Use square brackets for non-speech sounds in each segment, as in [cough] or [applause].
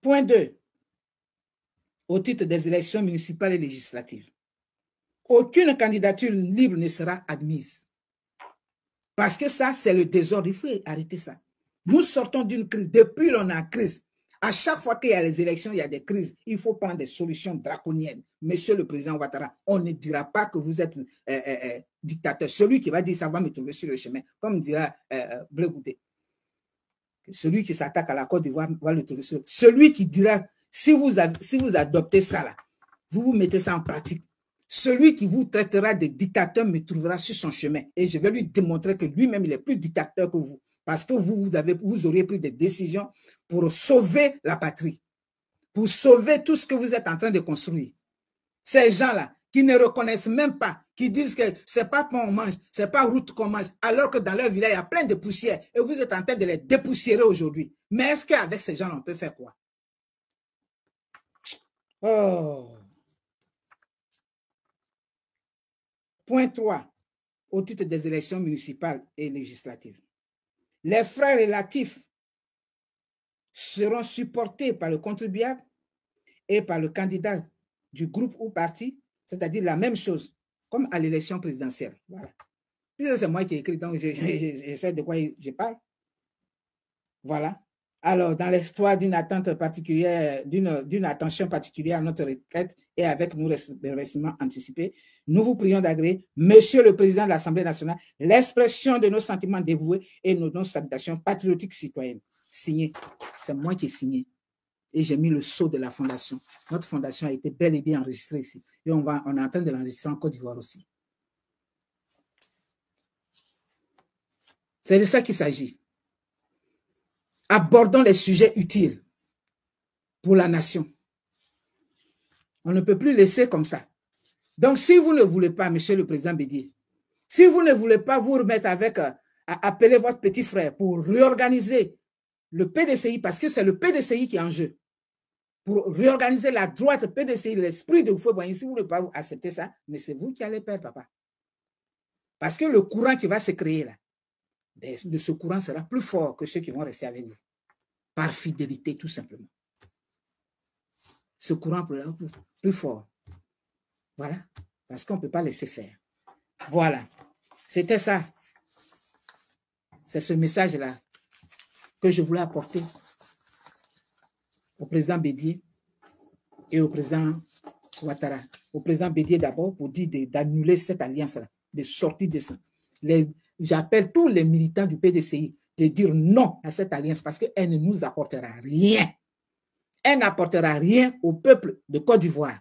Point 2. Au titre des élections municipales et législatives, aucune candidature libre ne sera admise. Parce que ça, c'est le désordre. Il faut arrêter ça. Nous sortons d'une crise. Depuis on a une crise, à chaque fois qu'il y a les élections, il y a des crises. Il faut prendre des solutions draconiennes. Monsieur le Président Ouattara, on ne dira pas que vous êtes euh, euh, euh, dictateur. Celui qui va dire ça va me trouver sur le chemin, comme dira Bleu celui qui s'attaque à la Côte d'Ivoire le Celui qui dira, si vous, si vous adoptez ça là, vous vous mettez ça en pratique. Celui qui vous traitera de dictateur me trouvera sur son chemin. Et je vais lui démontrer que lui-même, il est plus dictateur que vous. Parce que vous, vous, avez, vous auriez pris des décisions pour sauver la patrie, pour sauver tout ce que vous êtes en train de construire. Ces gens-là qui ne reconnaissent même pas qui disent que c'est pas pont on mange, c'est pas route qu'on mange, alors que dans leur village, il y a plein de poussière, et vous êtes en train de les dépoussiérer aujourd'hui. Mais est-ce qu'avec ces gens, on peut faire quoi? Oh. Point 3, au titre des élections municipales et législatives. Les frais relatifs seront supportés par le contribuable et par le candidat du groupe ou parti, c'est-à-dire la même chose comme à l'élection présidentielle. Voilà. c'est moi qui ai écrit, donc je, sais de quoi je parle. Voilà. Alors, dans l'espoir d'une attente particulière, d'une attention particulière à notre retraite et avec nos remerciements anticipés, nous vous prions d'agréer, Monsieur le Président de l'Assemblée nationale, l'expression de nos sentiments dévoués et nos, nos salutations patriotiques citoyennes. Signé. C'est moi qui ai signé et j'ai mis le sceau de la fondation. Notre fondation a été bel et bien enregistrée ici. Et on, va, est en train de l'enregistrer en Côte d'Ivoire aussi. C'est de ça qu'il s'agit. Abordons les sujets utiles pour la nation. On ne peut plus laisser comme ça. Donc, si vous ne voulez pas, Monsieur le Président Bédier, si vous ne voulez pas vous remettre avec, euh, à appeler votre petit frère pour réorganiser le PDCI, parce que c'est le PDCI qui est en jeu, pour réorganiser la droite PDC, l'esprit de vous. si vous ne pouvez pas accepter ça, mais c'est vous qui allez perdre, papa. Parce que le courant qui va se créer là, ben, de ce courant sera plus fort que ceux qui vont rester avec vous. Par fidélité, tout simplement. Ce courant plus fort. Voilà. Parce qu'on ne peut pas laisser faire. Voilà. C'était ça. C'est ce message-là que je voulais apporter au président Bédier et au président Ouattara. Au président Bédier d'abord pour dire d'annuler cette alliance-là, de sortir de ça. J'appelle tous les militants du PDCI de dire non à cette alliance parce qu'elle ne nous apportera rien. Elle n'apportera rien au peuple de Côte d'Ivoire.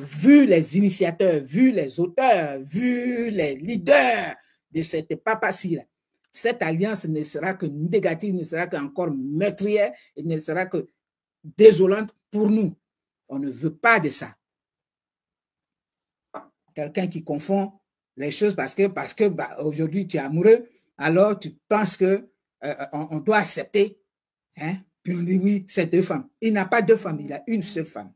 Vu les initiateurs, vu les auteurs, vu les leaders de cette papacie-là, cette alliance ne sera que négative, ne sera qu'encore meurtrière, et ne sera que désolante pour nous. On ne veut pas de ça. Quelqu'un qui confond les choses parce que, parce que bah, aujourd'hui tu es amoureux, alors tu penses que euh, euh, on, doit accepter. Hein. Puis on dit oui, c'est deux femmes. Il n'a pas deux femmes, il a une seule femme.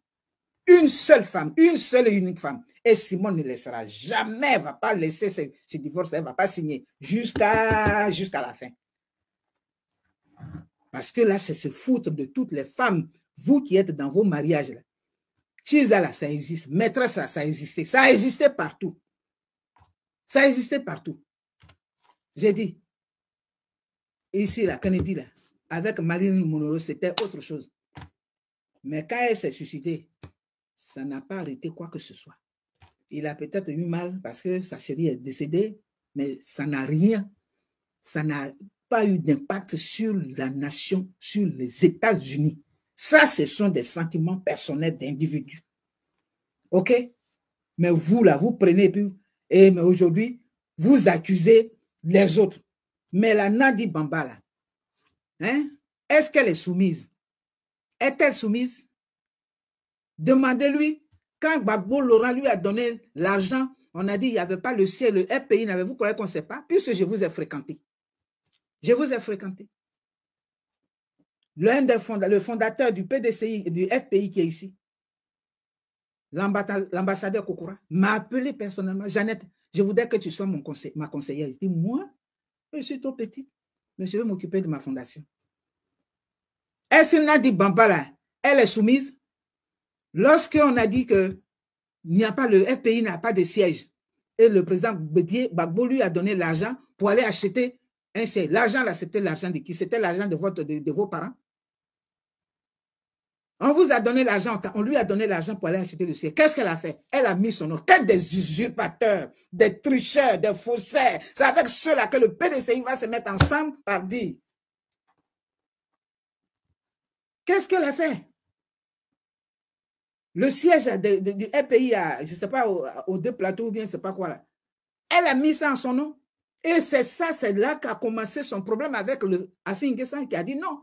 Une seule femme, une seule et unique femme. Et Simon ne laissera jamais, ne va pas laisser ce, divorce, elle ne va pas signer jusqu'à jusqu'à la fin. Parce que là, c'est se foutre de toutes les femmes, vous qui êtes dans vos mariages. Là. Chisa, ça existe. Maîtresse, ça ça existait. Ça existait partout. Ça existait partout. J'ai dit, ici, là, Kennedy, là, avec Marine Monroe, c'était autre chose. Mais quand elle s'est suicidée, ça n'a pas arrêté quoi que ce soit. Il a peut-être eu mal parce que sa chérie est décédée, mais ça n'a rien. Ça n'a eu d'impact sur la nation, sur les États-Unis. Ça, ce sont des sentiments personnels d'individus. OK Mais vous, là, vous prenez, et eh, mais aujourd'hui, vous accusez les autres. Mais la Nadi Bamba, là, hein, est-ce qu'elle est soumise Est-elle soumise Demandez-lui, quand Gbagbo Laurent lui a donné l'argent, on a dit il n'y avait pas le ciel, le FPI, n'avez-vous croyez qu'on ne sait pas Puisque je vous ai fréquenté. Je vous ai fréquenté. L'un des fondateurs, le fondateur du PDCI du FPI qui est ici, l'ambassadeur Kokura, m'a appelé personnellement. Jeannette, je voudrais que tu sois mon conseil, ma conseillère. Je moi, je suis trop petite, mais je vais m'occuper de ma fondation. Elle dit Bambala, elle est soumise. Lorsqu'on a dit que n'y a pas, le FPI n'a pas de siège, et le président Bédier Bagbo lui a donné l'argent pour aller acheter l'argent là, c'était l'argent de qui C'était l'argent de, de, vos parents On vous a donné l'argent, on lui a donné l'argent pour aller acheter le siège. Qu'est-ce qu'elle a fait Elle a mis son nom. Tête des usurpateurs, des tricheurs, des faussaires. C'est avec ceux-là que le PDCI va se mettre ensemble par dire. Qu'est-ce qu'elle a fait Le siège du RPI, je ne sais pas, aux, deux plateaux ou bien je ne sais pas quoi là. Elle a mis ça en son nom. Et c'est ça, c'est là qu'a commencé son problème avec le Afingesan qui a dit non.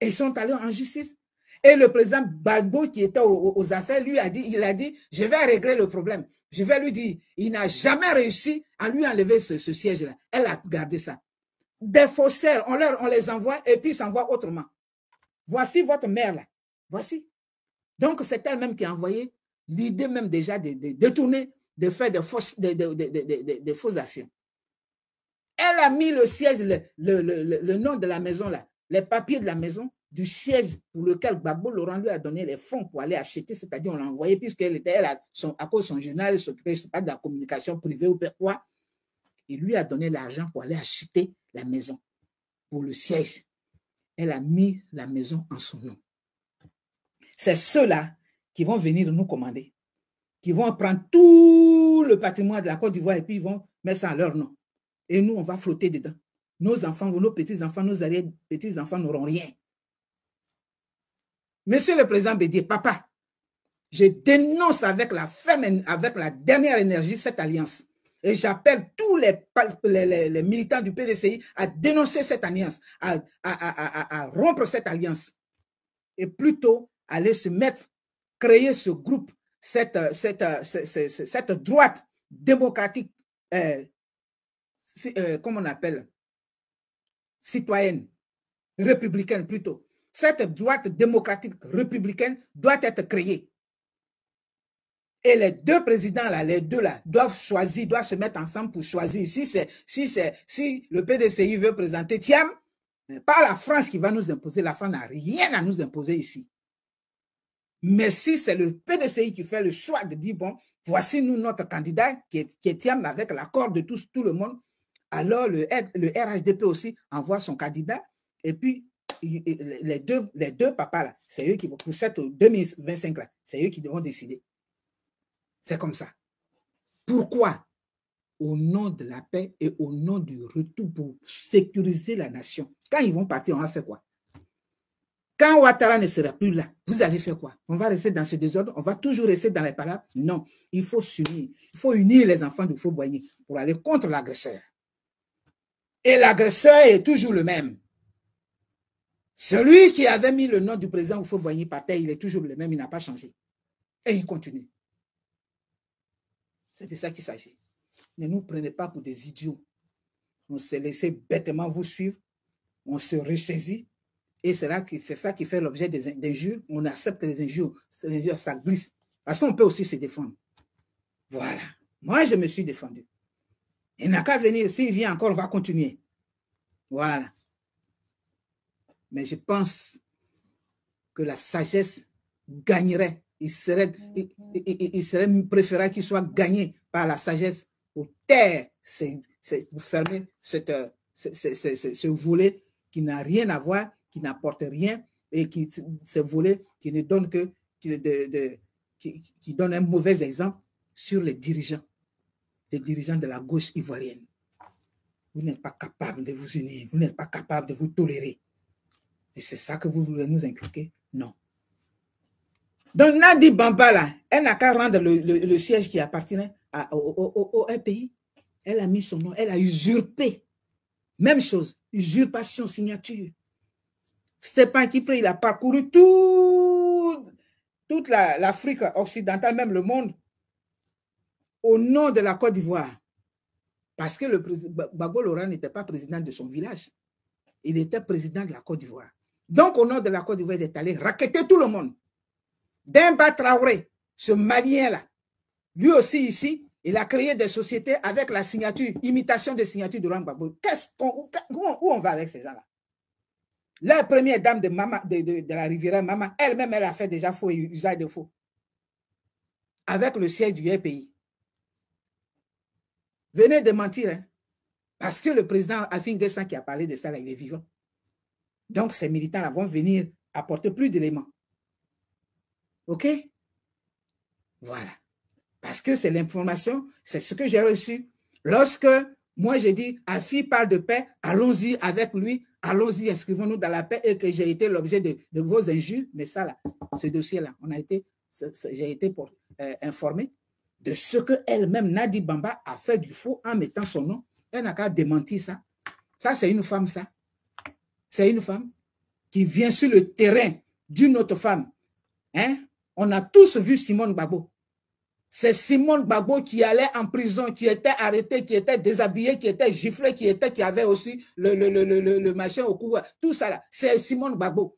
ils sont allés en justice. Et le président Bagbo, qui était aux, affaires, lui a dit, il a dit, je vais régler le problème. Je vais lui dire, il n'a jamais réussi à lui enlever ce, siège-là. Elle a gardé ça. Des faussaires, on, leur, on les envoie et puis ils s'envoient autrement. Voici votre mère là. Voici. Donc c'est elle-même qui a envoyé l'idée même déjà de, détourner, de, faire des fausses, de, fausses actions. Elle a mis le siège, le, nom de la maison là, les papiers de la maison, du siège pour lequel Gbagbo Laurent lui a donné les fonds pour aller acheter, c'est-à-dire on l'a envoyé puisqu'elle était à cause de son journal, elle s'occupait, je sais pas, de la communication privée ou quoi. Il lui a donné l'argent pour aller acheter la maison, pour le siège. Elle a mis la maison en son nom. C'est ceux-là qui vont venir nous commander, qui vont prendre tout le patrimoine de la Côte d'Ivoire et puis ils vont mettre ça en leur nom. Et nous, on va flotter dedans. Nos enfants, nos petits-enfants, nos arrière-petits-enfants n'auront rien. Monsieur le Président Bédier, papa, je dénonce avec la avec la dernière énergie cette alliance. Et j'appelle tous les, militants du PDCI à dénoncer cette alliance, à, rompre cette alliance. Et plutôt aller se mettre, créer ce groupe, cette, droite démocratique euh, euh, comment on appelle, citoyenne, républicaine plutôt, cette droite démocratique républicaine doit être créée. Et les deux présidents là, les deux là, doivent choisir, doivent se mettre ensemble pour choisir. Si c'est, si c'est, si le PDCI veut présenter Thiam, pas la France qui va nous imposer. La France n'a rien à nous imposer ici. Mais si c'est le PDCI qui fait le choix de dire, bon, voici nous notre candidat qui est, qui est avec l'accord de tous, tout le monde, alors le, RHDP aussi envoie son candidat et puis les deux, les deux papas là, c'est eux qui vont, pour cette 2025 là, c'est eux qui devront décider. C'est comme ça. Pourquoi Au nom de la paix et au nom du retour pour sécuriser la nation. Quand ils vont partir, on va faire quoi Quand Ouattara ne sera plus là, vous allez faire quoi On va rester dans ce désordre On va toujours rester dans les palabres Non, il faut s'unir. Il faut unir les enfants du Fauboigny pour aller contre l'agresseur. Et l'agresseur est toujours le même. Celui qui avait mis le nom du président Oufo Boigny par terre, il est toujours le même, il n'a pas changé. Et il continue. C'est de ça qu'il s'agit. Ne nous prenez pas pour des idiots. On s'est laissé bêtement vous suivre. On se ressaisit. Et c'est ça qui fait l'objet des injures. On accepte les injures. Les injures, ça glisse. Parce qu'on peut aussi se défendre. Voilà. Moi, je me suis défendu. Il n'a qu'à venir. S'il vient encore, on va continuer. Voilà. Mais je pense que la sagesse gagnerait. Il serait, il, serait préférable qu'il soit gagné par la sagesse pour taire, pour fermer cette, euh, ce, volet qui n'a rien à voir, qui n'apporte rien et qui ce volet qui ne donne que de, qui donne un mauvais exemple sur les dirigeants, les dirigeants de la gauche ivoirienne vous n'êtes pas capable de vous unir, vous n'êtes pas capable de vous tolérer. Et c'est ça que vous voulez nous inculquer Non. Donc Nadi Bamba, là, elle n'a qu'à rendre le, siège qui appartient hein, à, au, pays. Elle a mis son nom, elle a usurpé. Même chose, usurpation, signature. C'est pas Kipré, il a parcouru tout, toute l'Afrique occidentale, même le monde, au nom de la Côte d'Ivoire. Parce que le Babo Laurent n'était pas président de son village. Il était président de la Côte d'Ivoire. Donc, au nom de la Côte d'Ivoire, il est allé raqueter tout le monde. Demba Traoré, ce Malien-là, lui aussi ici, il a créé des sociétés avec la signature, imitation des signatures de Laurent Gbagbo. où, on va avec ces gens-là La première dame de, Mama, de, la rivière, Mama, elle-même, elle a fait déjà faux et usage de faux. Avec le siège du RPI venez de mentir. Hein. parce que le président Alphine qui a parlé de ça, là, il est vivant. Donc, ces militants-là vont venir apporter plus d'éléments. OK Voilà. Parce que c'est l'information, c'est ce que j'ai reçu. Lorsque moi, j'ai dit, Afi parle de paix, allons-y avec lui, allons-y, inscrivons-nous dans la paix et que j'ai été l'objet de, vos injures. Mais ça, là, ce dossier-là, on a été, j'ai été euh, informé de ce que elle-même, Nadi Bamba, a fait du faux en mettant son nom. Elle n'a qu'à démentir ça. Ça, c'est une femme, ça. C'est une femme qui vient sur le terrain d'une autre femme. Hein? On a tous vu Simone Babo. C'est Simone Babo qui allait en prison, qui était arrêtée, qui était déshabillée, qui était giflée, qui était, qui avait aussi le, machin au cou. Tout ça là, c'est Simone Babo.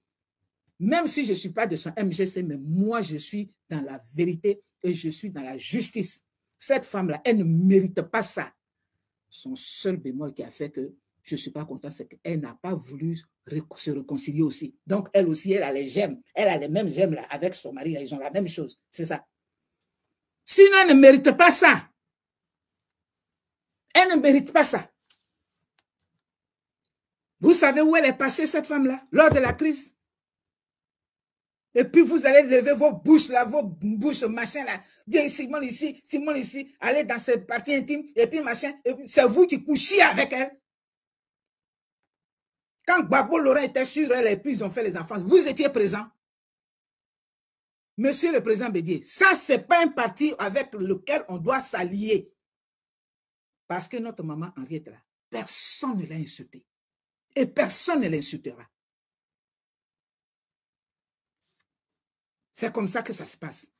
Même si je ne suis pas de son MGC, mais moi, je suis dans la vérité et je suis dans la justice. Cette femme-là, elle ne mérite pas ça. Son seul bémol qui a fait que je ne suis pas content, c'est qu'elle n'a pas voulu se réconcilier aussi. Donc, elle aussi, elle a les gemmes. Elle a les mêmes gemmes là, avec son mari. ils ont la même chose. C'est ça. Sinon, elle ne mérite pas ça. Elle ne mérite pas ça. Vous savez où elle est passée, cette femme-là, lors de la crise et puis vous allez lever vos bouches là, vos bouches machin là. Bien Simon ici, Simon ici, allez dans cette partie intime, et puis machin, c'est vous qui couchiez avec elle. Hein. Quand Babo Laurent était sur elle, et puis ils ont fait les enfants, vous étiez présent. Monsieur le président Bédier, ça, c'est pas un parti avec lequel on doit s'allier. Parce que notre maman Henriette là, personne ne l'a insulté Et personne ne l'insultera. C'est comme ça que ça se passe.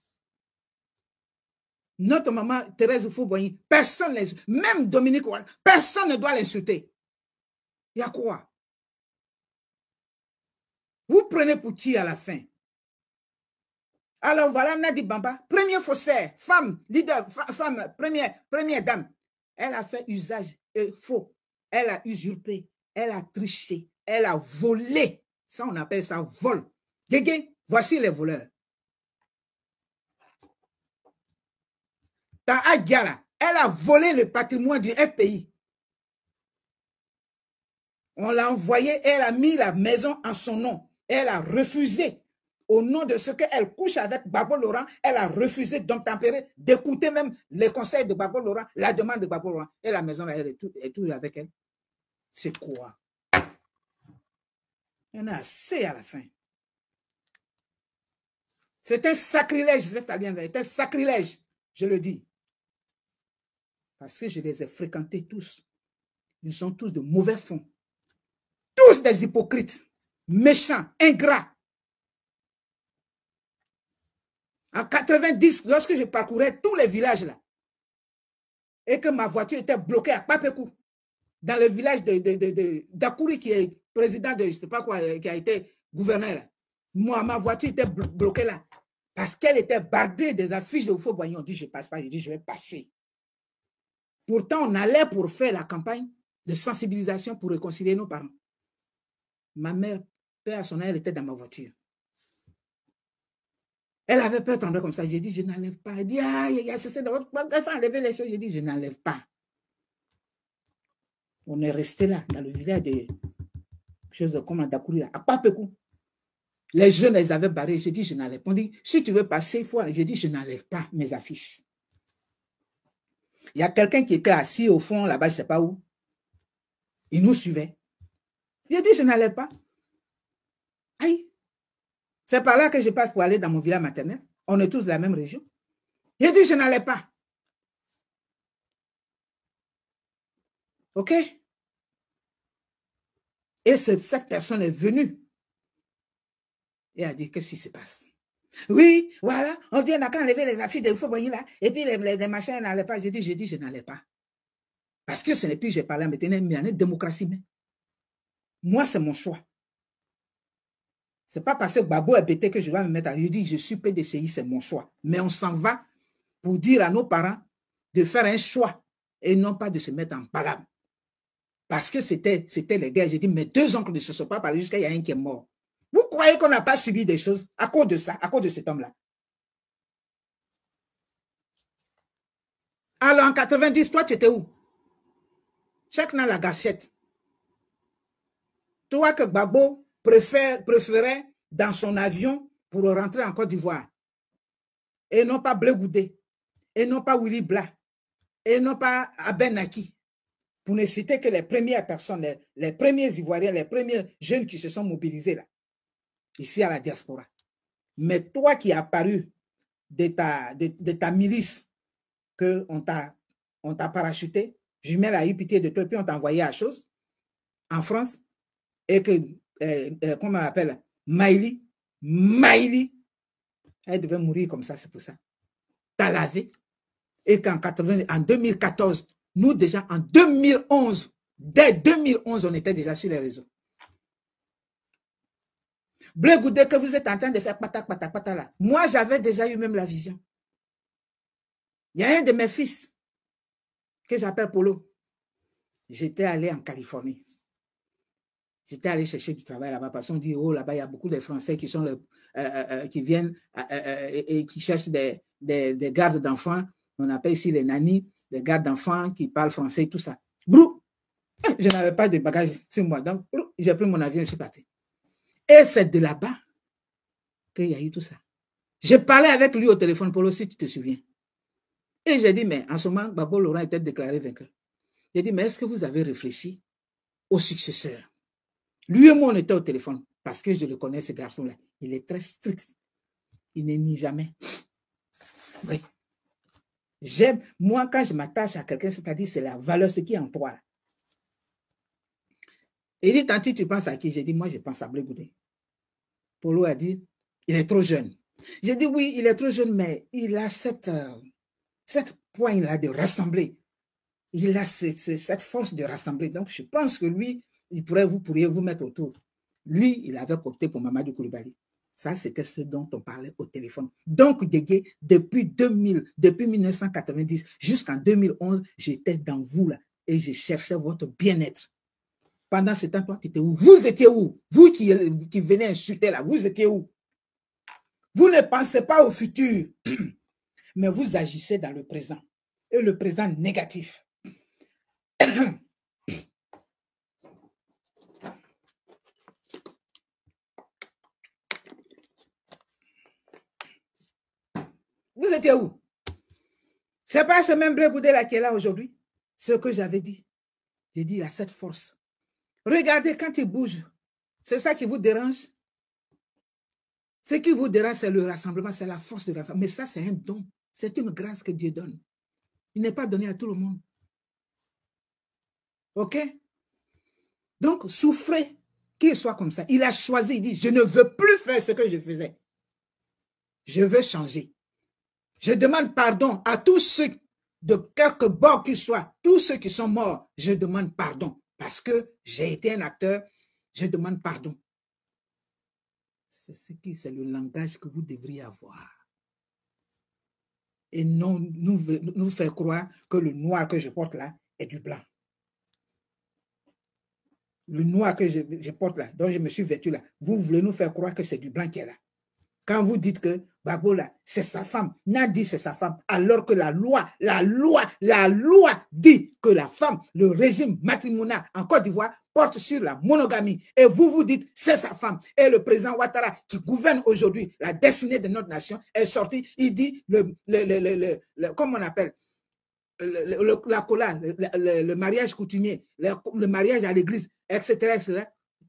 Notre maman Thérèse Fouboyni, personne même Dominique personne ne doit l'insulter. Il y a quoi Vous prenez pour qui à la fin Alors voilà Nadi Bamba, premier faussaire, femme, leader, femme, première, première dame. Elle a fait usage euh, faux. Elle a usurpé, elle a triché, elle a volé. Ça, on appelle ça vol. voici les voleurs. dans elle a volé le patrimoine du FPI. On l'a envoyé, elle a mis la maison en son nom. Elle a refusé, au nom de ce qu'elle couche avec Babo Laurent, elle a refusé d'entempérer, d'écouter même les conseils de Babo Laurent, la demande de Babo Laurent. Et la maison, là, elle est tout, avec elle. C'est quoi Il en a assez à la fin. C'est un sacrilège, alliance-là. C'est un sacrilège, je le dis. Parce que je les ai fréquentés tous. Ils sont tous de mauvais fonds. Tous des hypocrites, méchants, ingrats. En 90, lorsque je parcourais tous les villages là, et que ma voiture était bloquée à Papekou, dans le village de, de, Dakouri, qui est président de, je ne sais pas quoi, qui a été gouverneur Moi, ma voiture était bloquée là, parce qu'elle était bardée des affiches de faux On dit, je ne passe pas, je dis, je vais passer. Pourtant, on allait pour faire la campagne de sensibilisation pour réconcilier nos parents. Ma mère, père son était dans ma voiture. Elle avait peur, tomber comme ça. J'ai dit, je n'enlève pas. Elle dit, ah, il y a ceci, de votre... Elle fait enlever les choses. J'ai dit, je n'enlève pas. On est resté là, dans le village des choses comme à Dakouri, à Les jeunes, les avaient barré. J'ai dit, je n'enlève pas. On dit, si tu veux passer, il faut. J'ai dit, je n'enlève pas mes affiches. Il y a quelqu'un qui était assis au fond, là-bas, je ne sais pas où. Il nous suivait. J'ai dit, je n'allais pas. Aïe. C'est par là que je passe pour aller dans mon village maternel. On est tous de la même région. J'ai dit, je n'allais pas. OK Et cette personne est venue et a dit, qu'est-ce qui se passe oui, voilà, on dit, on a enlever les affiches de là, et puis les, machins n'allaient pas. J'ai dit, j'ai dit, je n'allais pas. Parce que ce n'est plus, j'ai parlé maintenant, mais en démocratie. Moi, c'est mon choix. Ce n'est pas parce que Babou est bêté que je vais me mettre à. Je dis, je suis PDCI, c'est mon choix. Mais on s'en va pour dire à nos parents de faire un choix et non pas de se mettre en palabre. Parce que c'était les guerres. J'ai dit, mes deux oncles ne se sont pas parlé jusqu'à il y a un qui est mort. Vous croyez qu'on n'a pas subi des choses à cause de ça, à cause de cet homme-là Alors en 90, toi, tu étais où Chacun a la gâchette. Toi que Babo préférait dans son avion pour rentrer en Côte d'Ivoire. Et non pas Bleu Et non pas Willy Bla. Et non pas Abenaki. Pour ne citer que les premières personnes, les premiers Ivoiriens, les premiers jeunes qui se sont mobilisés là ici à la diaspora. Mais toi qui as paru de ta, de, ta milice, qu'on t'a on t'a parachuté, jumelle a eu pitié de toi, puis on t'a envoyé à chose en France, et que, euh, euh comment on appelle, Maïli, Maïli, elle devait mourir comme ça, c'est pour ça. T'as lavé. Et qu'en en 2014, nous déjà en 2011, dès 2011, on était déjà sur les réseaux. Bleu Goudé que vous êtes en train de faire patak, patak, patala. Moi, j'avais déjà eu même la vision. Il y a un de mes fils que j'appelle Polo. J'étais allé en Californie. J'étais allé chercher du travail là-bas parce qu'on dit, oh, là-bas, il y a beaucoup de Français qui sont euh, euh, euh, qui viennent et, qui cherchent des, gardes d'enfants. On appelle ici les nannies, les gardes d'enfants qui parlent français, tout ça. Brou, je n'avais pas de bagages sur moi. Donc, j'ai pris mon avion, et je suis parti. Et c'est de là-bas qu'il y a eu tout ça. J'ai parlé avec lui au téléphone, Paul, si tu te souviens. Et j'ai dit, mais en ce moment, Babo Laurent était déclaré vainqueur. J'ai dit, mais est-ce que vous avez réfléchi au successeur Lui et moi, on était au téléphone parce que je le connais, ce garçon-là. Il est très strict. Il ne nie jamais. Oui. J'aime, moi, quand je m'attache à quelqu'un, c'est-à-dire c'est la valeur, ce qui est en toi. Il dit, Tanti, tu penses à qui J'ai dit, moi, je pense à Blé Goudé. Polo a dit, il est trop jeune. J'ai dit, oui, il est trop jeune, mais il a cette, euh, cette là de rassembler. Il a cette force de rassembler. Donc, je pense que lui, il pourrait, vous pourriez vous mettre autour. Lui, il avait opté pour Mamadou Koulibaly. Ça, c'était ce dont on parlait au téléphone. Donc, Dégué, depuis 2000, depuis 1990 jusqu'en 2011, j'étais dans vous là et je cherchais votre bien-être. Pendant ce temps, toi, où Vous étiez où Vous qui, qui venez insulter là, vous étiez où Vous ne pensez pas au futur, [clears throat] mais vous agissez dans le présent. Et le présent négatif. [clears throat] Vous étiez où C'est pas ce même Bré là qui est là aujourd'hui. Ce que j'avais dit. J'ai dit, il a cette force Regardez quand il bouge. C'est ça qui vous dérange. Ce qui vous dérange, c'est le rassemblement, c'est la force du rassemblement. Mais ça, c'est un don. C'est une grâce que Dieu donne. Il n'est pas donné à tout le monde. OK Donc, souffrez qu'il soit comme ça. Il a choisi, il dit, je ne veux plus faire ce que je faisais. Je veux changer. Je demande pardon à tous ceux de quelque bord qu'ils soient, tous ceux qui sont morts, je demande pardon parce que j'ai été un acteur, je demande pardon. C'est le langage que vous devriez avoir. Et non nous, faire croire que le noir que je porte là est du blanc. Le noir que je, je porte là, dont je me suis vêtu là, vous voulez nous faire croire que c'est du blanc qui est là. Quand vous dites que Babola, c'est sa femme, Nadi, c'est sa femme, alors que la loi, la loi, la loi dit que la femme, le régime matrimonial en Côte d'Ivoire porte sur la monogamie. Et vous vous dites, c'est sa femme. Et le président Ouattara, qui gouverne aujourd'hui la destinée de notre nation, est sorti, il dit, le, on appelle, la cola, le, mariage coutumier, le, mariage à l'église, etc., etc.,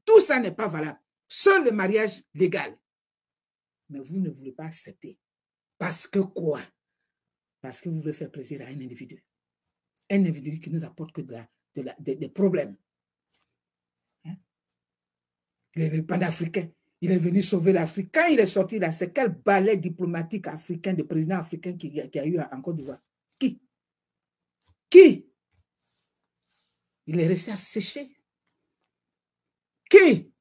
Tout ça n'est pas valable. Seul le mariage légal mais vous ne voulez pas accepter. Parce que quoi Parce que vous voulez faire plaisir à un individu. Un individu qui ne nous apporte que de la, de la, des problèmes. Hein? Le africain il est venu sauver l'Afrique. Quand il est sorti là, c'est quel ballet diplomatique africain, de président africain qui a eu en Côte d'Ivoire Qui Qui Il est resté asséché. Qui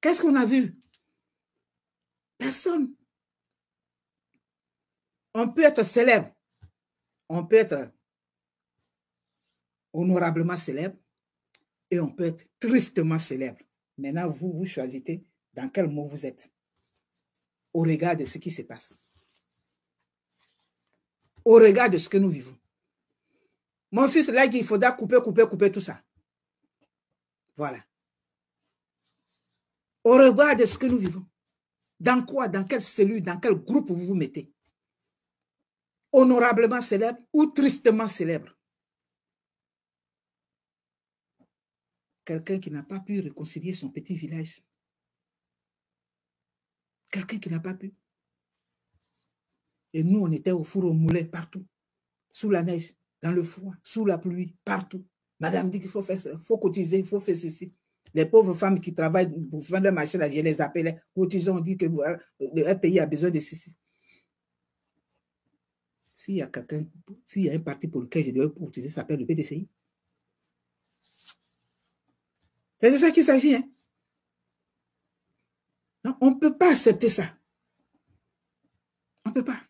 Qu'est-ce qu'on a vu personne. On peut être célèbre. On peut être honorablement célèbre et on peut être tristement célèbre. Maintenant, vous, vous choisissez dans quel mot vous êtes au regard de ce qui se passe. Au regard de ce que nous vivons. Mon fils là dit, il faudra couper, couper, couper tout ça. Voilà. Au regard de ce que nous vivons. Dans quoi, dans quelle cellule, dans quel groupe vous vous mettez Honorablement célèbre ou tristement célèbre Quelqu'un qui n'a pas pu réconcilier son petit village. Quelqu'un qui n'a pas pu. Et nous, on était au four au moulin, partout. Sous la neige, dans le froid, sous la pluie, partout. Madame dit qu'il faut faire ça, il faut cotiser, il faut faire ceci. Les pauvres femmes qui travaillent pour vendre un marché, là, je les appelais. ils ont dit que euh, le pays a besoin de ceci. S'il y a quelqu'un, s'il un parti pour lequel je dois utiliser, ça s'appelle le PDCI. C'est de ça qu'il s'agit. Non, hein. on ne peut pas accepter ça. On ne peut pas.